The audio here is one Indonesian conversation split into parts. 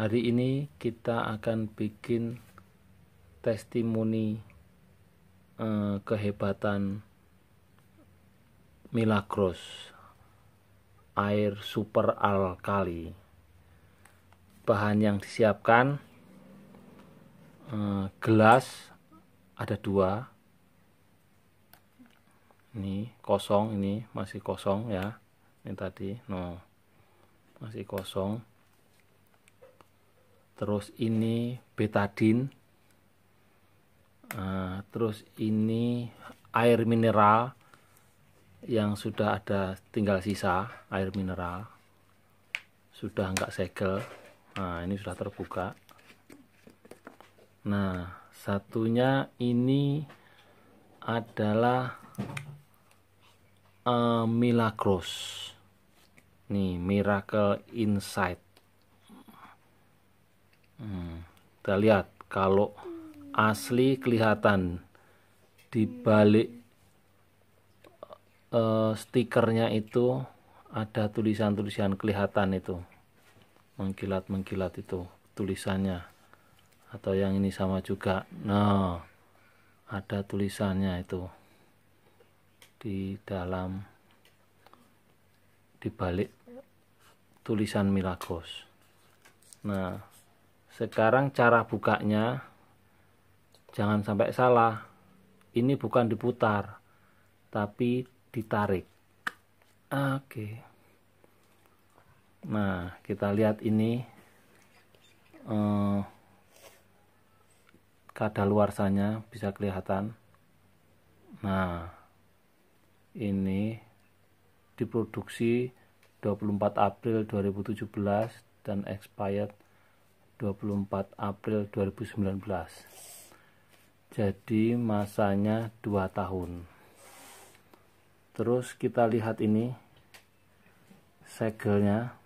Hari ini kita akan bikin testimoni eh, kehebatan Milagros air super alkali. Bahan yang disiapkan eh, gelas ada dua ini kosong ini masih kosong ya ini tadi no masih kosong terus ini betadin uh, ah, terus ini air mineral yang sudah ada tinggal sisa air mineral sudah enggak segel nah ini sudah terbuka nah satunya ini adalah uh, Milagros nih Miracle Insight kita lihat kalau asli kelihatan di balik eh, stikernya itu ada tulisan-tulisan kelihatan itu mengkilat-mengkilat itu tulisannya atau yang ini sama juga nah ada tulisannya itu di dalam di balik tulisan Milagros nah sekarang cara bukanya jangan sampai salah. Ini bukan diputar, tapi ditarik. Oke. Nah, kita lihat ini eh, kadaluarsanya bisa kelihatan. Nah, ini diproduksi 24 April 2017 dan expired 24 April 2019 jadi masanya 2 tahun terus kita lihat ini segelnya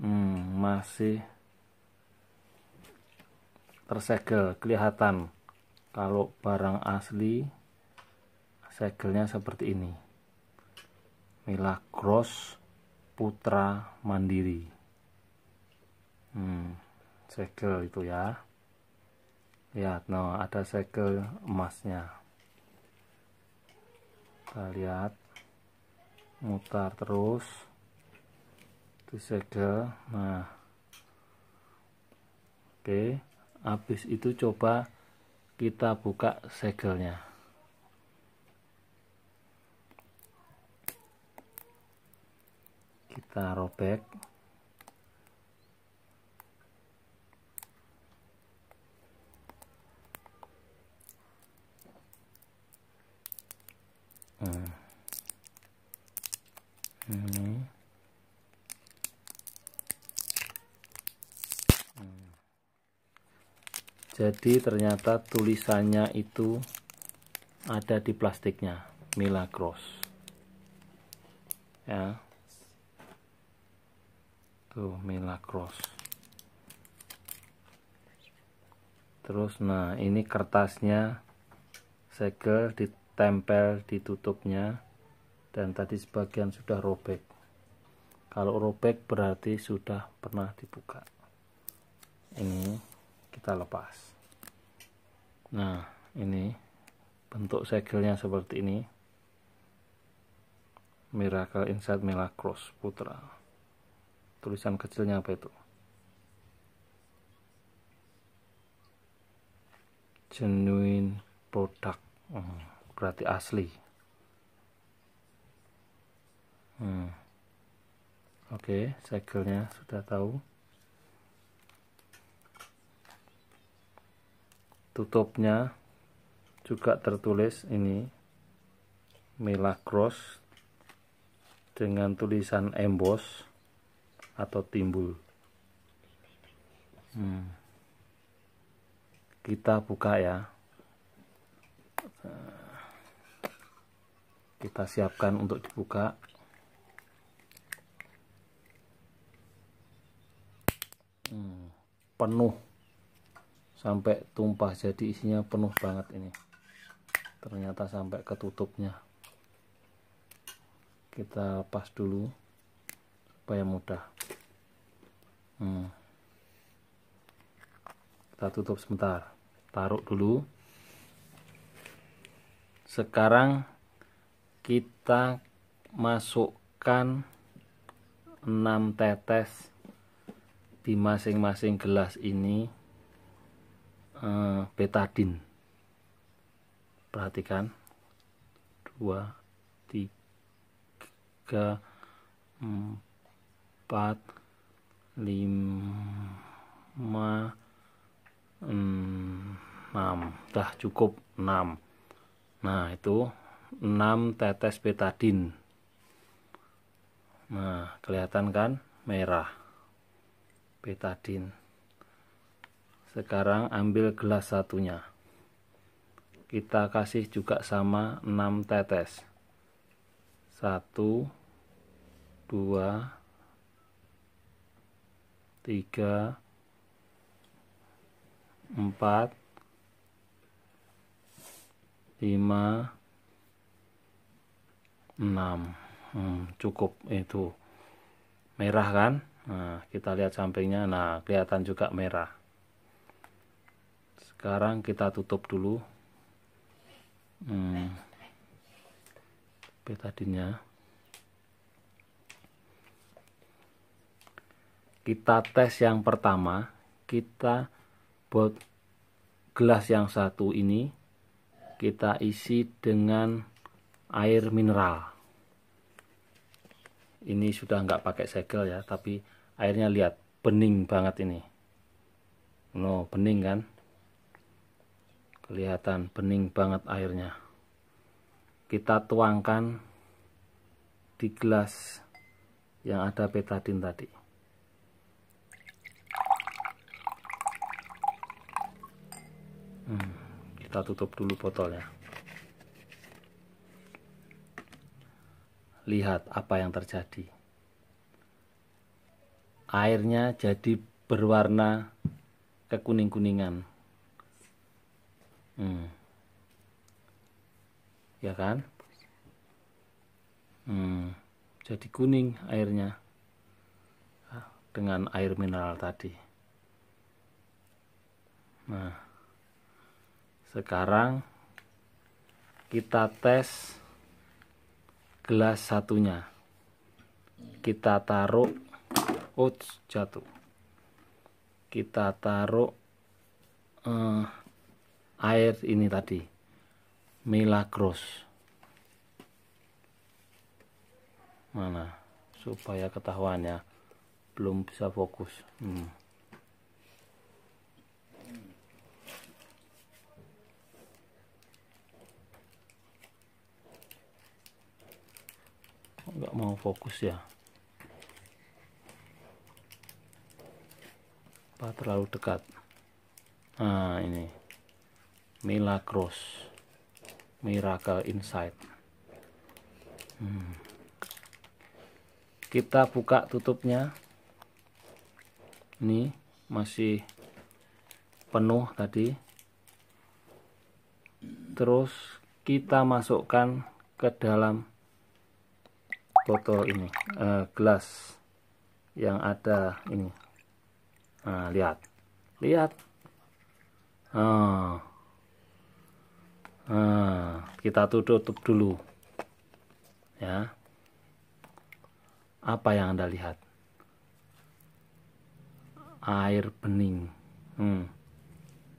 hmm, masih tersegel kelihatan kalau barang asli segelnya seperti ini Milagros Putra Mandiri hmm, segel itu ya lihat ya, no ada segel emasnya kita lihat mutar terus itu segel nah oke habis itu coba kita buka segelnya kita robek jadi ternyata tulisannya itu ada di plastiknya Milagros ya tuh Milagros terus nah ini kertasnya segel ditempel ditutupnya dan tadi sebagian sudah robek kalau robek berarti sudah pernah dibuka ini kita lepas nah ini bentuk segelnya seperti ini Miracle Inside Milagros Putra tulisan kecilnya apa itu genuine product hmm, berarti asli hmm. oke segelnya sudah tahu tutupnya juga tertulis ini Melacross dengan tulisan emboss atau timbul hmm. kita buka ya kita siapkan untuk dibuka hmm. penuh sampai tumpah jadi isinya penuh banget ini ternyata sampai ketutupnya kita pas dulu supaya mudah hmm. kita tutup sebentar taruh dulu sekarang kita masukkan 6 tetes di masing-masing gelas ini Eh, betadin perhatikan 2 3 4 5 6 dah cukup 6 nah itu 6 tetes betadin nah kelihatan kan merah betadin sekarang ambil gelas satunya. Kita kasih juga sama 6 tetes. 1 2 3 4 5 6 hmm, cukup itu merah kan nah, kita lihat sampingnya nah kelihatan juga merah sekarang kita tutup dulu hmm, betadinnya kita tes yang pertama kita buat gelas yang satu ini kita isi dengan air mineral ini sudah nggak pakai segel ya tapi airnya lihat bening banget ini no bening kan kelihatan bening banget airnya kita tuangkan di gelas yang ada petadin tadi hmm, kita tutup dulu botolnya lihat apa yang terjadi airnya jadi berwarna kekuning-kuningan hmm. ya kan hmm. jadi kuning airnya ah, dengan air mineral tadi nah sekarang kita tes gelas satunya kita taruh oh jatuh kita taruh eh, air ini tadi milagros mana supaya ketahuan ya belum bisa fokus hmm. nggak mau fokus ya apa terlalu dekat nah ini Cross, Miracle Insight hmm. kita buka tutupnya ini masih penuh tadi terus kita masukkan ke dalam botol ini eh, gelas yang ada ini nah, lihat lihat ah nah, kita tutup dulu ya apa yang anda lihat air bening hmm.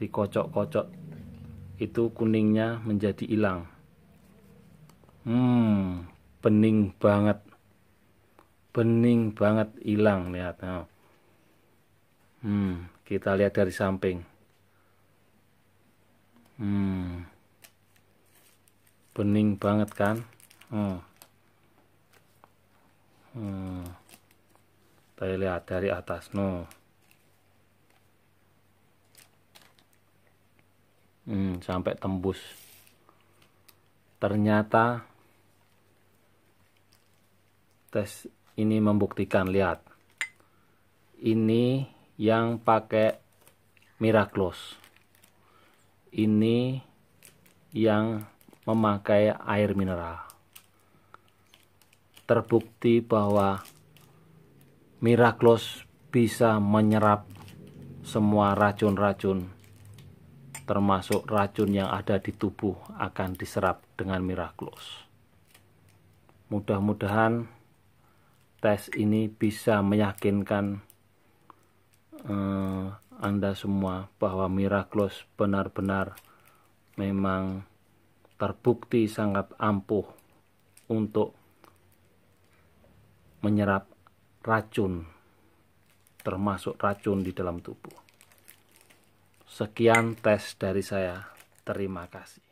dikocok-kocok itu kuningnya menjadi hilang hmm bening banget bening banget hilang lihat nah. hmm kita lihat dari samping hmm bening banget kan hmm. Hmm. Kita lihat dari atas no hmm, sampai tembus ternyata tes ini membuktikan lihat ini yang pakai miraclos ini yang memakai air mineral. Terbukti bahwa miraklos bisa menyerap semua racun-racun termasuk racun yang ada di tubuh akan diserap dengan miraklos Mudah-mudahan tes ini bisa meyakinkan eh, Anda semua bahwa miraklos benar-benar memang terbukti sangat ampuh untuk menyerap racun, termasuk racun di dalam tubuh. Sekian tes dari saya. Terima kasih.